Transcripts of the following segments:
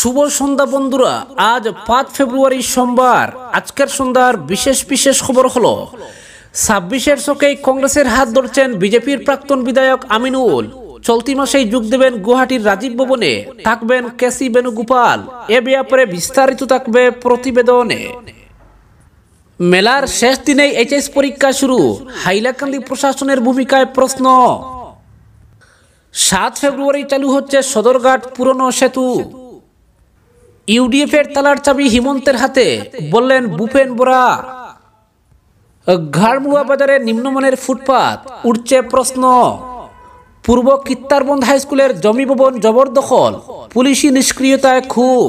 শুভ সন্ধ্যা বন্ধুরা আজ পাঁচ ফেব্রুয়ারি সোমবার আজকের সন্ধ্যার বিশেষ বিশেষ খবর হলো ছাব্বিশের শোকেই কংগ্রেসের হাত ধরছেন বিজেপির প্রাক্তন বিধায়ক আমিনুল চলতি মাসেই যোগ দেবেন গুয়াহাটির রাজীব ভবনে থাকবেন কেসি বেনুগোপাল এ ব্যাপারে বিস্তারিত থাকবে প্রতিবেদনে মেলার শেষ দিনেই এইচএস পরীক্ষা শুরু হাইলাকান্দি প্রশাসনের ভূমিকায় প্রশ্ন সাত ফেব্রুয়ারি চালু হচ্ছে সদরঘাট পুরনো সেতু ইউডিএফের তালার চাবি হিমন্তের হাতে বললেন বুপেন বোরা ঘাড়মুয়া বাজারে নিম্নমানের ফুটপাত উঠছে প্রশ্ন পূর্ব কিত্তারবন্ধ হাই স্কুলের জমি ভবন জবরদখল পুলিশি নিষ্ক্রিয়তায় খুব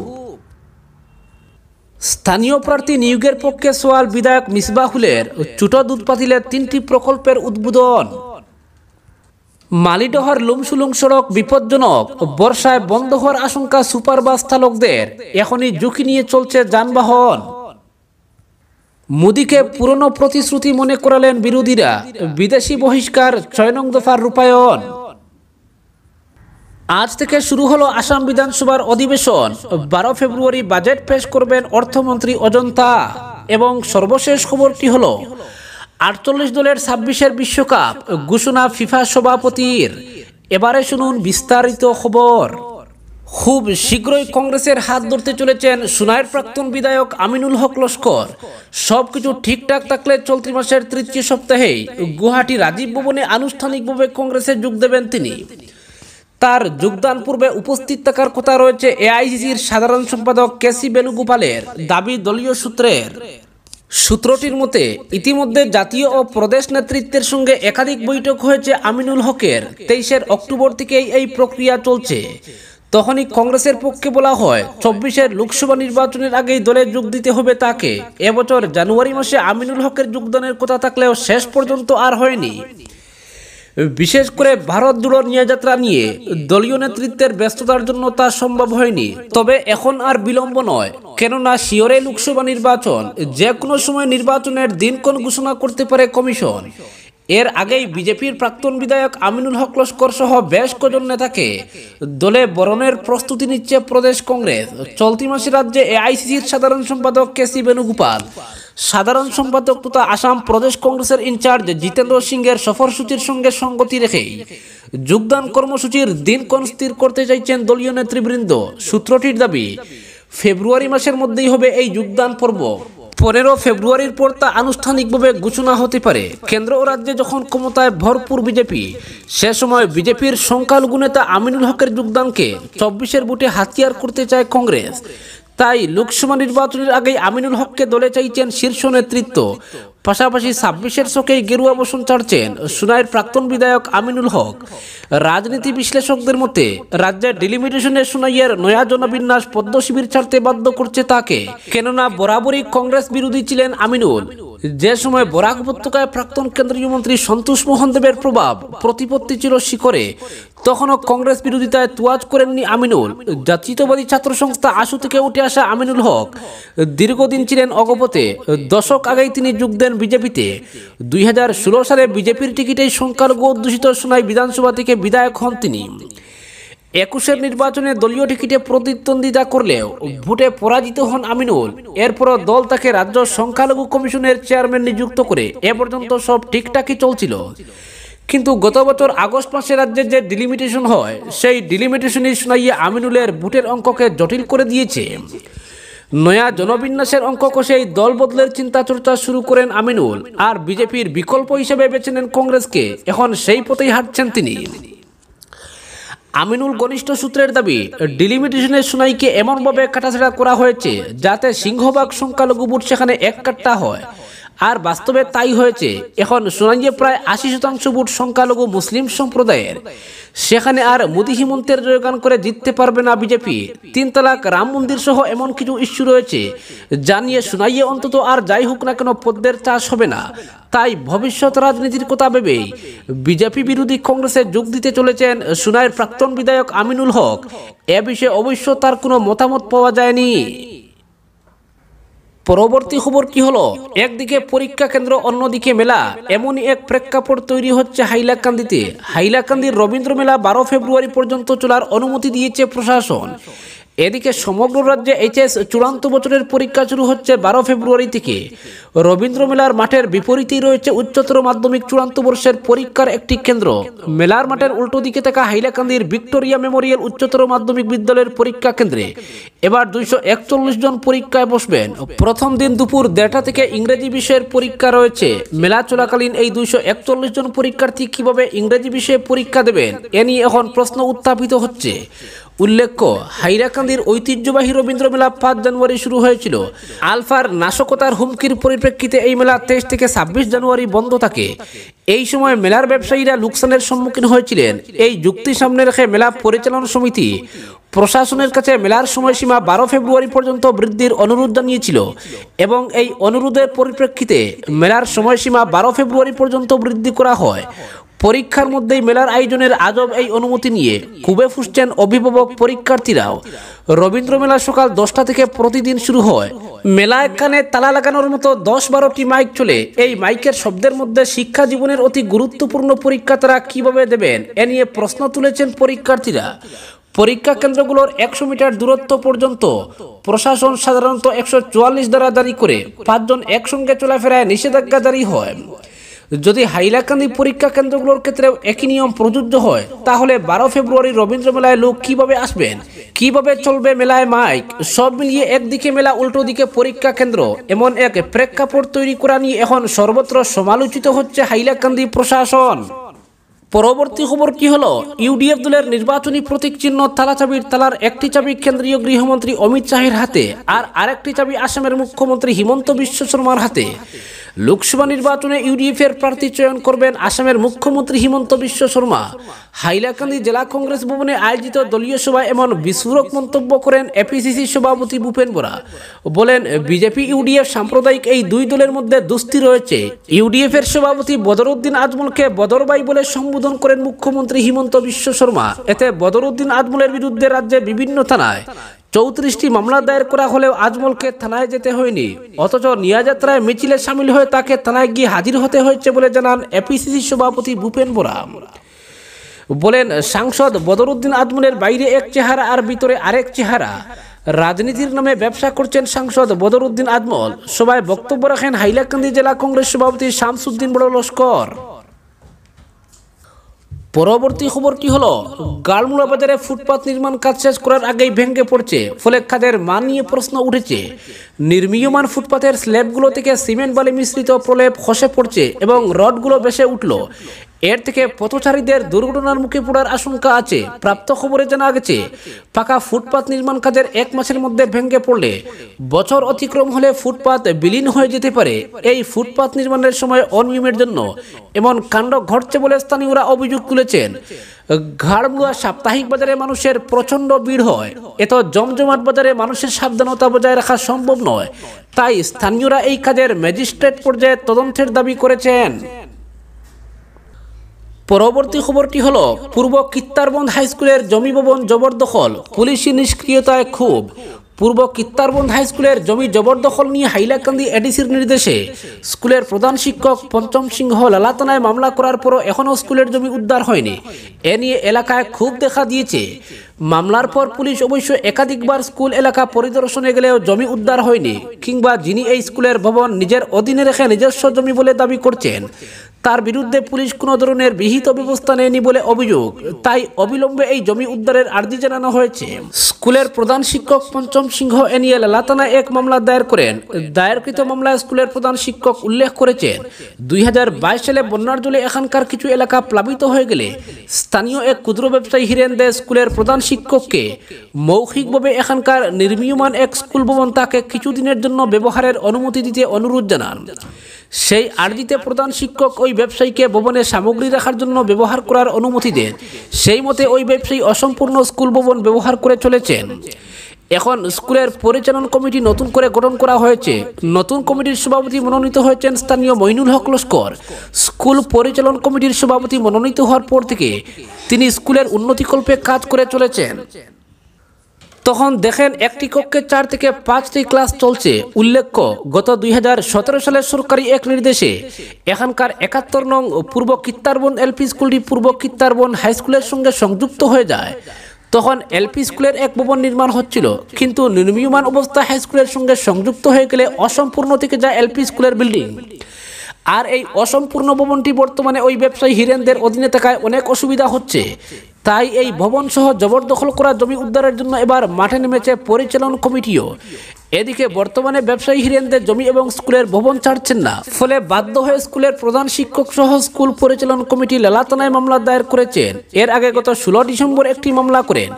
স্থানীয় প্রার্থী নিয়োগের পক্ষে সোয়াল বিধায়ক মিসবাহুলের চুটো দুধ তিনটি প্রকল্পের উদ্বোধন মালিডহর লুমসুলুং সড়ক বিপজ্জনক বর্ষায় বন্ধ হওয়ার আশঙ্কা সুপারবাস চালকদের এখনই ঝুঁকি নিয়ে চলছে যানবাহন মোদীকে পুরনো প্রতিশ্রুতি মনে করালেন বিরোধীরা বিদেশি বহিষ্কার ছয় নং দফার রূপায়ণ আজ থেকে শুরু হলো আসাম বিধানসভার অধিবেশন বারো ফেব্রুয়ারি বাজেট পেশ করবেন অর্থমন্ত্রী অজন্তা এবং সর্বশেষ খবরটি হলো আটচল্লিশ দলের ছাব্বিশের বিশ্বকাপ ঘোষণা ফিফা সভাপতির এবারে শুনুন বিস্তারিত খবর খুব শীঘ্রই কংগ্রেসের হাত ধরতে চলেছেন সুনায়ের প্রাক্তন বিধায়ক আমিনুল হক লস্কর সবকিছু ঠিকঠাক থাকলে চলতি মাসের তৃতীয় সপ্তাহেই গুয়াহাটি রাজীব ভবনে আনুষ্ঠানিকভাবে কংগ্রেসে যোগ দেবেন তিনি তার যোগদান পূর্বে উপস্থিত থাকার কথা রয়েছে এআইসিসির সাধারণ সম্পাদক কেসি বেনুগোপালের দাবি দলীয় সূত্রের সূত্রটির মতে ইতিমধ্যে জাতীয় ও প্রদেশ নেতৃত্বের সঙ্গে একাধিক বৈঠক হয়েছে আমিনুল হকের তেইশের অক্টোবর থেকেই এই প্রক্রিয়া চলছে তখনই কংগ্রেসের পক্ষে বলা হয় চব্বিশের লোকসভা নির্বাচনের আগেই দলে যোগ দিতে হবে তাকে এবছর জানুয়ারি মাসে আমিনুল হকের যোগদানের কথা থাকলেও শেষ পর্যন্ত আর হয়নি বিশেষ করে ভারত দূর নিয়ে যাত্রা নিয়ে দলীয় নেতৃত্বের ব্যস্ততার জন্য তা সম্ভব হয়নি তবে এখন আর বিলম্ব নয় কেননা শিওরে লোকসভা নির্বাচন যে কোনো সময় নির্বাচনের দিনক্ষণ ঘোষণা করতে পারে কমিশন এর আগেই বিজেপির প্রাক্তন বিধায়ক আমিনুল হক লস্কর সহ বেশ কজন নেতাকে দলে বরণের প্রস্তুতি নিচ্ছে প্রদেশ কংগ্রেস চলতি মাসে রাজ্যে এআইসিসির সাধারণ সম্পাদক কে সি বেণুগোপাল সাধারণ সম্পাদক তথা আসাম প্রদেশ কংগ্রেসের ইনচার্জ জিতেন্দ্র সিংয়ের সফরসূচির সঙ্গে সঙ্গতি রেখেই যোগদান কর্মসূচির দিনক্ষণ স্থির করতে চাইছেন দলীয় নেতৃবৃন্দ সূত্রটির দাবি ফেব্রুয়ারি মাসের মধ্যেই হবে এই যোগদান পর্ব পনেরো ফেব্রুয়ারির পর তা আনুষ্ঠানিকভাবে ঘোষণা হতে পারে কেন্দ্র ও রাজ্যে যখন ক্ষমতায় ভরপুর বিজেপি সে সময় বিজেপির সংখ্যালঘু আমিনুল হকের যোগদানকে চব্বিশের বুটে হাতিয়ার করতে চায় কংগ্রেস তাই লোকসভা নির্বাচনের আগেই আমিনুল হককে দলে চাইছেন শীর্ষ নেতৃত্ব পাশাপাশি ছাব্বিশের শোকেই গেরুয়া বসুন চড়ছেন সুনাইয়ের প্রাক্তন বিধায়ক আমিনুল হক রাজনীতি বিশ্লেষকদের মতে রাজ্যের ডিলিমিটেশনে সুনাইয়ের নয়া জনবিন্যাস পদ্ম শিবির ছাড়তে বাধ্য করছে তাকে কেননা বরাবরই কংগ্রেস বিরোধী ছিলেন আমিনুল যে সময় বরাক উপত্যকায় প্রাক্তন কেন্দ্রীয় মন্ত্রী সন্তোষ মোহন দেবের প্রভাব প্রতিপত্তি ছিল শিখরে তখনও কংগ্রেস বিরোধিতায় তুয়াজ করেননি আমিনুল জাতীয়তাবাদী ছাত্র সংস্থা আশু থেকে উঠে আসা আমিনুল হক দীর্ঘদিন ছিলেন অগপতে দশক আগেই তিনি যোগ দেন বিজেপিতে দুই সালে বিজেপির টিকিটেই সংখ্যালঘু অধ্যুষিত শোনায় বিধানসভা থেকে বিধায়ক হন তিনি একুশের নির্বাচনে দলীয় টিকিটে প্রতিদ্বন্দ্বিতা করলেও ভোটে পরাজিত হন আমিনুল এরপরও দল তাকে রাজ্য সংখ্যালঘু কমিশনের চেয়ারম্যান নিযুক্ত করে এ পর্যন্ত সব ঠিকঠাকই চলছিল কিন্তু গত বছর আগস্ট মাসে রাজ্যের যে ডিলিমিটেশন হয় সেই ডিলিমিটেশনই শোনাইয়ে আমিনুলের ভোটের অঙ্ককে জটিল করে দিয়েছে নয়া জনবিন্যাসের অঙ্ক কষেই দল বদলের চিন্তা চর্চা শুরু করেন আমিনুল আর বিজেপির বিকল্প হিসেবে বেছে নেন কংগ্রেসকে এখন সেই পথেই হাঁটছেন তিনি আমিনুল ঘনিষ্ঠ সূত্রের দাবি ডিলিমিটেশনের শুনাইকে এমনভাবে কাটাছেড়া করা হয়েছে যাতে সিংহভাগ সংখ্যালঘু বুট সেখানে এক কাট্টা হয় আর বাস্তবে তাই হয়েছে এখন সোনাইয়ে প্রায় আশি শতাংশ ভোট সংখ্যালঘু মুসলিম সম্প্রদায়ের সেখানে আর মোদী হিমন্তের জয়গান করে জিততে পারবে না বিজেপি তিন তালাক রাম মন্দির সহ এমন কিছু ইস্যু রয়েছে জানিয়ে নিয়ে সোনাইয়ে অন্তত আর যাই হোক না কেন পদ্মের চাষ হবে না তাই ভবিষ্যৎ রাজনীতির কথা ভেবেই বিজেপি বিরোধী কংগ্রেসে যোগ দিতে চলেছেন সুনাইয়ের প্রাক্তন বিধায়ক আমিনুল হক এ বিষয়ে অবশ্য তার কোনো মতামত পাওয়া যায়নি পরবর্তী খবর কি হলো একদিকে পরীক্ষা কেন্দ্র অন্যদিকে মেলা এমনই এক প্রেক্ষাপট তৈরি হচ্ছে হাইলাকান্দিতে হাইলাকান্দির রবীন্দ্র মেলা বারো ফেব্রুয়ারি পর্যন্ত চলার অনুমতি দিয়েছে প্রশাসন এদিকে সমগ্র রাজ্যে এইচএস চূড়ান্ত বছরের পরীক্ষা শুরু হচ্ছে বারো ফেব্রুয়ারি থেকে রবীন্দ্র মেলার মাঠের বিপরীতই রয়েছে উচ্চতর মাধ্যমিক চূড়ান্ত বর্ষের পরীক্ষার একটি কেন্দ্র মেলার মাঠের উল্টো দিকে থাকা হাইলাকান্দির ভিক্টোরিয়া মেমোরিয়াল উচ্চতর মাধ্যমিক বিদ্যালয়ের পরীক্ষা কেন্দ্রে এবার দুইশো একচল্লিশ জন পরীক্ষায় বসবেন প্রথম দিন দুপুর দেড়টা থেকে ইংরেজি বিষয়ের পরীক্ষা রয়েছে মেলা চলাকালীন এই দুইশো একচল্লিশ জন পরীক্ষার্থী কিভাবে ইংরেজি বিষয়ে পরীক্ষা দেবেন এ নিয়ে এখন প্রশ্ন উত্থাপিত হচ্ছে উল্লেখ্য হাইরাকান্দির ঐতিহ্যবাহী রবীন্দ্র মেলা পাঁচ জানুয়ারি শুরু হয়েছিল আলফার নাশকতার হুমকির পরিপ্রেক্ষিতে এই মেলা তেইশ থেকে ছাব্বিশ জানুয়ারি বন্ধ থাকে এই সময় মেলার ব্যবসায়ীরা লোকসানের সম্মুখীন হয়েছিলেন এই যুক্তি সামনে রেখে মেলা পরিচালনা সমিতি প্রশাসনের কাছে মেলার সময়সীমা বারো ফেব্রুয়ারি পর্যন্ত বৃদ্ধির অনুরোধ জানিয়েছিল এবং এই অনুরোধের পরিপ্রেক্ষিতে মেলার সময়সীমা বারো ফেব্রুয়ারি পর্যন্ত বৃদ্ধি করা হয় পরীক্ষার মধ্যেই মেলার আয়োজনের আজব এই অনুমতি নিয়ে খুবে ফুসছেন অভিভাবক পরীক্ষার্থীরাও রবীন্দ্র মেলা সকাল দশটা থেকে প্রতিদিন শুরু হয় মেলা এখানে তালা লাগানোর মতো দশ বারোটি মাইক চলে এই মাইকের শব্দের মধ্যে শিক্ষা জীবনের অতি গুরুত্বপূর্ণ পরীক্ষা তারা কীভাবে দেবেন এ নিয়ে প্রশ্ন তুলেছেন পরীক্ষার্থীরা পরীক্ষা কেন্দ্রগুলোর একশো মিটার দূরত্ব পর্যন্ত প্রশাসন সাধারণত একশো চুয়াল্লিশ দ্বারা জারি করে পাঁচজন একসঙ্গে চলাফেরায় নিষেধাজ্ঞা জারি হয় যদি হাইলাকান্দি পরীক্ষা কেন্দ্রগুলোর ক্ষেত্রে একই নিয়ম প্রযোজ্য হয় তাহলে বারো ফেব্রুয়ারি রবীন্দ্র মেলায় লোক কিভাবে আসবেন কিভাবে চলবে মেলায় মাইক সব মিলিয়ে একদিকে মেলা উল্টো দিকে পরীক্ষা কেন্দ্র এমন এক প্রেক্ষাপট তৈরি করা নিয়ে এখন সর্বত্র সমালোচিত হচ্ছে হাইলাকান্দি প্রশাসন পরবর্তী খবর কি হলো ইউডিএফ দলের নির্বাচনী প্রতীক চিহ্ন তালাচাবির তালার একটি চাবি কেন্দ্রীয় গৃহমন্ত্রী অমিত শাহের হাতে আর আরেকটি চাবি আসামের মুখ্যমন্ত্রী হিমন্ত বিশ্ব শর্মার হাতে লোকসভা নির্বাচনে ইউডিএফের প্রার্থী চয়ন করবেন আসামের মুখ্যমন্ত্রী হিমন্ত বিশ্ব শর্মা হাইলাকান্দি জেলা কংগ্রেস ভবনে আয়োজিত দলীয় সভায় এমন বিস্ফোরক মন্তব্য করেন এপিসিসি সভাপতি ভূপেন বোরা বলেন বিজেপি ইউডিএফ সাম্প্রদায়িক এই দুই দলের মধ্যে দুস্তি রয়েছে ইউডিএফের সভাপতি বদরউদ্দিন আজমলকে বদরবাই বলে সম্বোধন করেন মুখ্যমন্ত্রী হিমন্ত বিশ্ব শর্মা এতে বদরউদ্দিন আজমলের বিরুদ্ধে রাজ্যে বিভিন্ন থানায় চৌত্রিশটি মামলা দায়ের করা হলেও আজমলকে থানায় যেতে হয়নি অথচ নিয়াযাত্রায় মিছিলে সামিল হয়ে তাকে থানায় গিয়ে হাজির হতে হয়েছে বলে জানান এপিসিসি সভাপতি ভূপেন বোরা বলেন সাংসদ বদরুদ্দিন আজমলের বাইরে এক চেহারা আর ভিতরে আরেক চেহারা রাজনীতির নামে ব্যবসা করছেন সাংসদ বদরুদ্দিন আজমল সবাই বক্তব্য রাখেন হাইলাকান্দি জেলা কংগ্রেস সভাপতি শামসুদ্দিন বড় লস্কর পরবর্তী খবরটি হলো গালমুড়া বাজারে ফুটপাথ নির্মাণ কাজ শেষ করার আগেই ভেঙে পড়ছে ফলে খাদের মান নিয়ে প্রশ্ন উঠেছে নির্মীয়মান ফুটপাতের স্ল্যাবগুলো থেকে সিমেন্ট বালি মিশ্রিত প্রলেপ খসে পড়ছে এবং রডগুলো বেসে উঠল এর থেকে পথচারীদের দুর্ঘটনার মুখে পড়ার আশঙ্কা আছে প্রাপ্ত খবরে জানা গেছে পাকা ফুটপাত নির্মাণ কাজের এক মাসের মধ্যে ভেঙে পড়লে বছর অতিক্রম হলে ফুটপাত বিলীন হয়ে যেতে পারে এই ফুটপাত নির্মাণের সময় অনিয়মের জন্য এমন কাণ্ড ঘটছে বলে স্থানীয়রা অভিযোগ তুলেছেন ঘাড়মুড়া সাপ্তাহিক বাজারে মানুষের প্রচণ্ড ভিড় হয় এত জমজমাট বাজারে মানুষের সাবধানতা বজায় রাখা সম্ভব নয় তাই স্থানীয়রা এই কাজের ম্যাজিস্ট্রেট পর্যায়ে তদন্তের দাবি করেছেন পরবর্তী খবরটি হল পূর্ব কিত্তারবন্ধ হাইস্কুলের জমি ভবন জবরদখল পুলিশি নিষ্ক্রিয়তায় খুব পূর্ব কিত্তারবন্ধ হাইস্কুলের জমি জবরদখল নিয়ে হাইলাকান্দি এডিসির নির্দেশে স্কুলের প্রধান শিক্ষক পঞ্চম সিংহ লালাতনায় মামলা করার পরও এখনও স্কুলের জমি উদ্ধার হয়নি এ নিয়ে এলাকায় খুব দেখা দিয়েছে মামলার পর পুলিশ অবশ্য একাধিকবার স্কুল এলাকা পরিদর্শনে গেলেও জমি উদ্ধার হয়নি কিংবা যিনি এই স্কুলের ভবন নিজের অধীনে রেখে নিজস্ব জমি বলে দাবি করছেন তার বিরুদ্ধে পুলিশ কোনো ধরনের বিহিত ব্যবস্থা নেয়নি বলে অভিযোগ তাই অবিলম্বে এই জমি উদ্ধারের আর্জি জানানো হয়েছে স্কুলের প্রধান শিক্ষক পঞ্চম সিংহ এনিয়াল লাতানা এক মামলা দায়ের করেন দায়েরকৃত মামলায় স্কুলের প্রধান শিক্ষক উল্লেখ করেছেন দুই হাজার সালে বন্যার জলে এখানকার কিছু এলাকা প্লাবিত হয়ে গেলে স্থানীয় এক ক্ষুদ্র ব্যবসায়ী হিরেন দে স্কুলের প্রধান শিক্ষককে মৌখিকভাবে এখানকার নির্মীয়মান এক স্কুল ভবন তাকে কিছুদিনের জন্য ব্যবহারের অনুমতি দিতে অনুরোধ জানান সেই আর্জিতে প্রধান শিক্ষক ওই ব্যবসায়ীকে ভবনে সামগ্রী রাখার জন্য ব্যবহার করার অনুমতি দেন সেই মতে ওই ব্যবসায়ী অসম্পূর্ণ স্কুল ভবন ব্যবহার করে চলেছেন এখন স্কুলের পরিচালন কমিটি নতুন করে গঠন করা হয়েছে নতুন কমিটির সভাপতি মনোনীত হয়েছেন স্থানীয় মইনুল হক লস্কর স্কুল পরিচালন কমিটির সভাপতি মনোনীত হওয়ার পর থেকে তিনি স্কুলের উন্নতিকল্পে কাজ করে চলেছেন তখন দেখেন একটি কক্ষে চার থেকে পাঁচটি ক্লাস চলছে উল্লেখ্য গত দুই সালের সরকারি এক নির্দেশে এখানকার একাত্তর নং পূর্ব কিত্তারবন এলপি স্কুলটি পূর্ব কিত্তারবন হাই স্কুলের সঙ্গে সংযুক্ত হয়ে যায় তখন এলপি স্কুলের এক ভবন নির্মাণ হচ্ছিল কিন্তু নির্মীয়মান অবস্থা হাই স্কুলের সঙ্গে সংযুক্ত হয়ে গেলে অসম্পূর্ণ থেকে যায় এলপি স্কুলের বিল্ডিং আর এই অসম্পূর্ণ ভবনটি বর্তমানে ওই ব্যবসায়ী হিরেনদের অধীনে থাকায় অনেক অসুবিধা হচ্ছে তাই এই ভবনসহ জবরদখল করা জমি উদ্ধারের জন্য এবার মাঠে নেমেছে পরিচালন কমিটিও এদিকে বর্তমানে ব্যবসায়ী হিরেনদের জমি এবং স্কুলের ভবন ছাড়ছেন না ফলে বাধ্য হয়ে স্কুলের প্রধান শিক্ষক সহ স্কুল পরিচালন কমিটি লালাতনায় মামলা দায়ের করেছেন এর আগে গত ষোলো ডিসেম্বর একটি মামলা করেন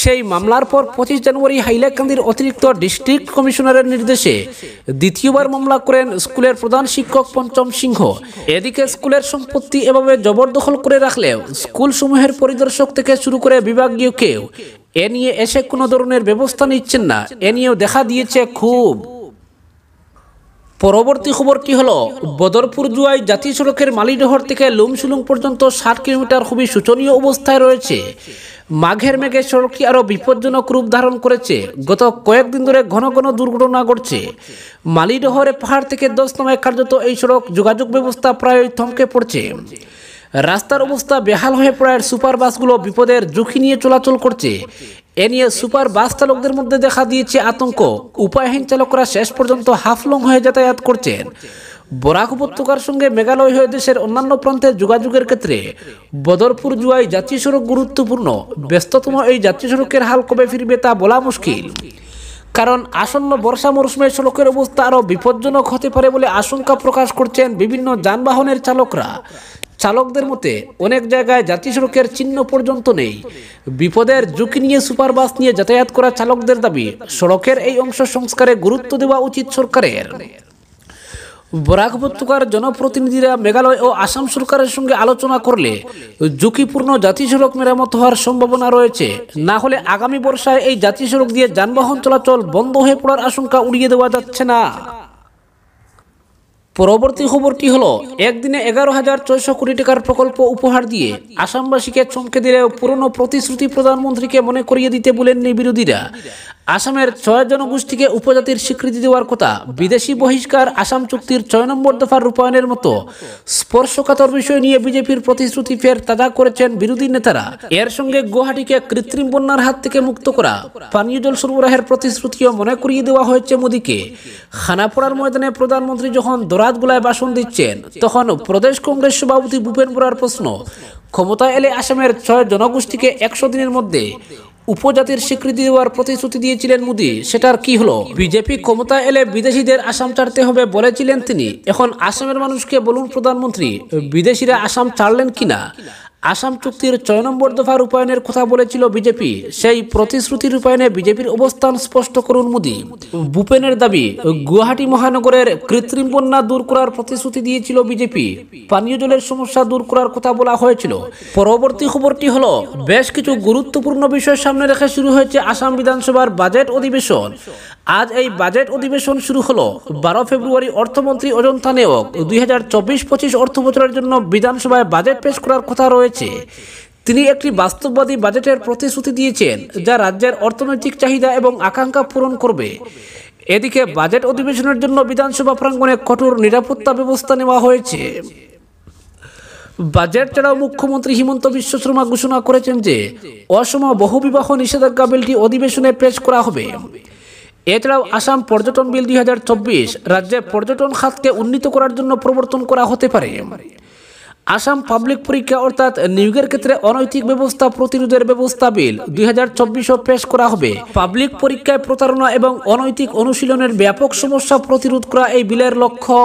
সেই মামলার পর পঁচিশ জানুয়ারি হাইলাকান্দির অতিরিক্ত ডিস্ট্রিক্ট কমিশনারের নির্দেশে দ্বিতীয়বার মামলা করেন স্কুলের প্রধান শিক্ষক পঞ্চম সিংহ এদিকে স্কুলের সম্পত্তি এভাবে জবরদখল করে রাখলেও স্কুলসমূহের পরিদর্শক থেকে শুরু করে বিভাগীয় কেউ এ নিয়ে এসে কোনো ধরনের ব্যবস্থা নিচ্ছেন না এ নিয়েও দেখা দিয়েছে খুব পরবর্তী খবর কি হলো বদরপুর জুয়াই জাতীয় সড়কের মালিডহর থেকে লুমসুলুং পর্যন্ত ষাট কিলোমিটার খুবই শোচনীয় অবস্থায় রয়েছে মাঘের মেঘে সড়কটি আরও বিপজ্জনক রূপ ধারণ করেছে গত কয়েকদিন ধরে ঘন ঘন দুর্ঘটনা ঘটছে মালিডহরে পাহাড় থেকে দশ নয় কার্যত এই সড়ক যোগাযোগ ব্যবস্থা প্রায় থমকে পড়ছে রাস্তার অবস্থা বেহাল হয়ে পড়ায় সুপার বাসগুলো বিপদের ঝুঁকি নিয়ে চলাচল করছে এ নিয়ে সুপার বাস চালকদের মধ্যে দেখা দিয়েছে আতঙ্ক উপায়হীন চালকরা শেষ পর্যন্ত হাফলং হয়ে যাতায়াত করছেন বরাক উপত্যকার সঙ্গে মেঘালয় হয়ে দেশের অন্যান্য প্রান্তে যোগাযোগের ক্ষেত্রে বদরপুর জুয়াই জাতীয় সড়ক গুরুত্বপূর্ণ ব্যস্ততম এই জাতীয় সড়কের হাল কবে ফিরবে তা বলা মুশকিল কারণ আসন্ন বর্ষা মরশুমে সড়কের অবস্থা আরও বিপজ্জনক হতে পারে বলে আশঙ্কা প্রকাশ করছেন বিভিন্ন যানবাহনের চালকরা চালকদের মতে অনেক জায়গায় জাতীয় সড়কের চিহ্ন পর্যন্ত নেই বিপদের ঝুঁকি নিয়ে সুপার বাস নিয়ে যাতায়াত করা চালকদের দাবি সড়কের এই অংশ সংস্কারে গুরুত্ব দেওয়া উচিত সরকারের বরাক উপত্যকার জনপ্রতিনিধিরা মেঘালয় ও আসাম সরকারের সঙ্গে আলোচনা করলে ঝুঁকিপূর্ণ জাতীয় সড়ক মেরামত হওয়ার সম্ভাবনা রয়েছে না হলে আগামী বর্ষায় এই জাতীয় সড়ক দিয়ে যানবাহন চলাচল বন্ধ হয়ে পড়ার আশঙ্কা উড়িয়ে দেওয়া যাচ্ছে না পরবর্তী খবরটি হলো একদিনে এগারো হাজার ছয়শো কোটি টাকার প্রকল্প উপহার দিয়ে আসামবাসীকে চমকে দিলেও পুরনো প্রতিশ্রুতি প্রধানমন্ত্রীকে মনে করিয়ে দিতে বলেননি বিরোধীরা আসামের ছয় জনগোষ্ঠীকে উপজাতির স্বীকৃতি দেওয়ার কথা বিদেশি বহিষ্কার আসাম চুক্তির ছয় নম্বর দফার রূপায়ণের মতো স্পর্শকাতর বিষয় নিয়ে বিজেপির প্রতিশ্রুতি ফের তাজা করেছেন বিরোধী নেতারা এর সঙ্গে গুয়াহাটিকে কৃত্রিম বন্যার হাত থেকে মুক্ত করা পানীয় জল সরবরাহের প্রতিশ্রুতিও মনে করিয়ে দেওয়া হয়েছে মোদীকে খানাপড়ার ময়দানে প্রধানমন্ত্রী যখন গুলায় ভাষণ দিচ্ছেন তখন প্রদেশ কংগ্রেস সভাপতি ভূপেন বরার প্রশ্ন ক্ষমতা এলে আসামের ছয় জনগোষ্ঠীকে একশো দিনের মধ্যে উপজাতির স্বীকৃতি দেওয়ার প্রতিশ্রুতি দিয়েছিলেন মোদি সেটার কি হলো বিজেপি ক্ষমতা এলে বিদেশিদের আসাম ছাড়তে হবে বলেছিলেন তিনি এখন আসামের মানুষকে বলুন প্রধানমন্ত্রী বিদেশিরা আসাম ছাড়লেন কিনা আসাম চুক্তির ছয় নম্বর দফা রূপায়নের কথা বলেছিল বিজেপি সেই প্রতিশ্রুতি রূপায়নে বিজেপির অবস্থান স্পষ্ট করুন মোদী ভূপেনের দাবি গুয়াহাটি মহানগরের কৃত্রিম বন্যা দূর করার প্রতিশ্রুতি দিয়েছিল বিজেপি পানীয় জলের সমস্যা দূর করার কথা বলা হয়েছিল পরবর্তী খবরটি হল বেশ কিছু গুরুত্বপূর্ণ বিষয় সামনে রেখে শুরু হয়েছে আসাম বিধানসভার বাজেট অধিবেশন আজ এই বাজেট অধিবেশন শুরু হলো বারো ফেব্রুয়ারি অর্থমন্ত্রী অজন্তা নেওক দুই হাজার চব্বিশ পঁচিশ অর্থ বছরের জন্য বিধানসভায় বাজেট পেশ করার কথা রয়েছে হয়েছে তিনি একটি বাস্তববাদী বাজেটের প্রতিশ্রুতি দিয়েছেন যা রাজ্যের অর্থনৈতিক চাহিদা এবং আকাঙ্ক্ষা পূরণ করবে এদিকে বাজেট অধিবেশনের জন্য বিধানসভা প্রাঙ্গণে কঠোর নিরাপত্তা ব্যবস্থা নেওয়া হয়েছে বাজেট ছাড়াও মুখ্যমন্ত্রী হিমন্ত বিশ্ব শর্মা ঘোষণা করেছেন যে অসম বহুবিবাহ নিষেধাজ্ঞা বিলটি অধিবেশনে পেশ করা হবে এছাড়াও আসাম পর্যটন বিল দুই রাজ্যে পর্যটন খাতকে উন্নীত করার জন্য প্রবর্তন করা হতে পারে আসাম পাবলিক পরীক্ষা অর্থাৎ নিয়োগের ক্ষেত্রে অনৈতিক ব্যবস্থা প্রতিরোধের ব্যবস্থা বিল দুই হাজার পেশ করা হবে পাবলিক পরীক্ষায় প্রতারণা এবং অনৈতিক অনুশীলনের ব্যাপক সমস্যা প্রতিরোধ করা এই বিলের লক্ষ্য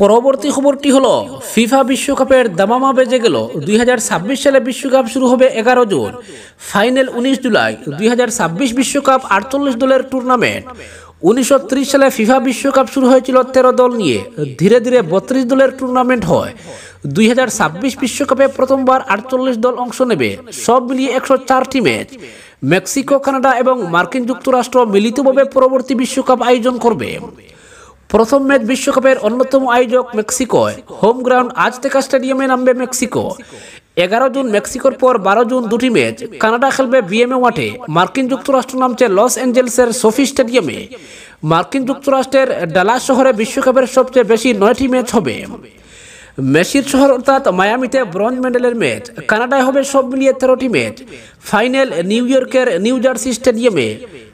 পরবর্তী খবরটি হলো ফিফা বিশ্বকাপের দামামা বেজে গেল দুই সালে বিশ্বকাপ শুরু হবে এগারো জুন ফাইনাল উনিশ জুলাই দুই বিশ্বকাপ আটচল্লিশ দলের টুর্নামেন্ট উনিশশো সালে ফিফা বিশ্বকাপ শুরু হয়েছিল তেরো দল নিয়ে ধীরে ধীরে বত্রিশ দলের টুর্নামেন্ট হয় দুই বিশ্বকাপে প্রথমবার আটচল্লিশ দল অংশ নেবে সব মিলিয়ে একশো চারটি ম্যাচ মেক্সিকো কানাডা এবং মার্কিন যুক্তরাষ্ট্র মিলিতভাবে পরবর্তী বিশ্বকাপ আয়োজন করবে প্রথম ম্যাচ বিশ্বকাপের অন্যতম আয়োজক মেক্সিকোয় হোম গ্রাউন্ড আজ টেকা স্টেডিয়ামে নামবে মেক্সিকো এগারো জুন মেক্সিকোর পর বারো জুন দুটি ম্যাচ কানাডা খেলবে বিএমএ ওয়াটে মার্কিন যুক্তরাষ্ট্র নামছে লস অ্যাঞ্জেলসের সোফি স্টেডিয়ামে মার্কিন যুক্তরাষ্ট্রের ডালাস শহরে বিশ্বকাপের সবচেয়ে বেশি নয়টি ম্যাচ হবে মেসির শহর অর্থাৎ মায়ামিতে ব্রঞ্জ মেডেলের ম্যাচ কানাডায় হবে সব মিলিয়ে তেরোটি ম্যাচ ফাইনাল নিউ ইয়র্কের নিউ জার্সি স্টেডিয়ামে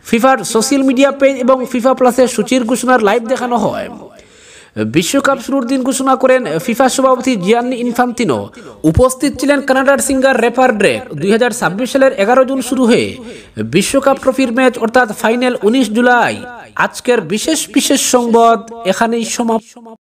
ফিফার সোশ্যাল মিডিয়া পেজ এবং ফিফা প্লাসের সূচির ঘোষণার লাইভ দেখানো হয় বিশ্বকাপ শুরুর দিন ঘোষণা করেন ফিফা সভাপতি জিয়ান্নি ইনফান্তিনো উপস্থিত ছিলেন কানাডার সিঙ্গার রেফার ড্রেক দুই সালের এগারো জুন শুরু হয়ে বিশ্বকাপ ট্রফির ম্যাচ অর্থাৎ ফাইনাল উনিশ জুলাই আজকের বিশেষ বিশেষ সংবাদ এখানেই সমাপ্ত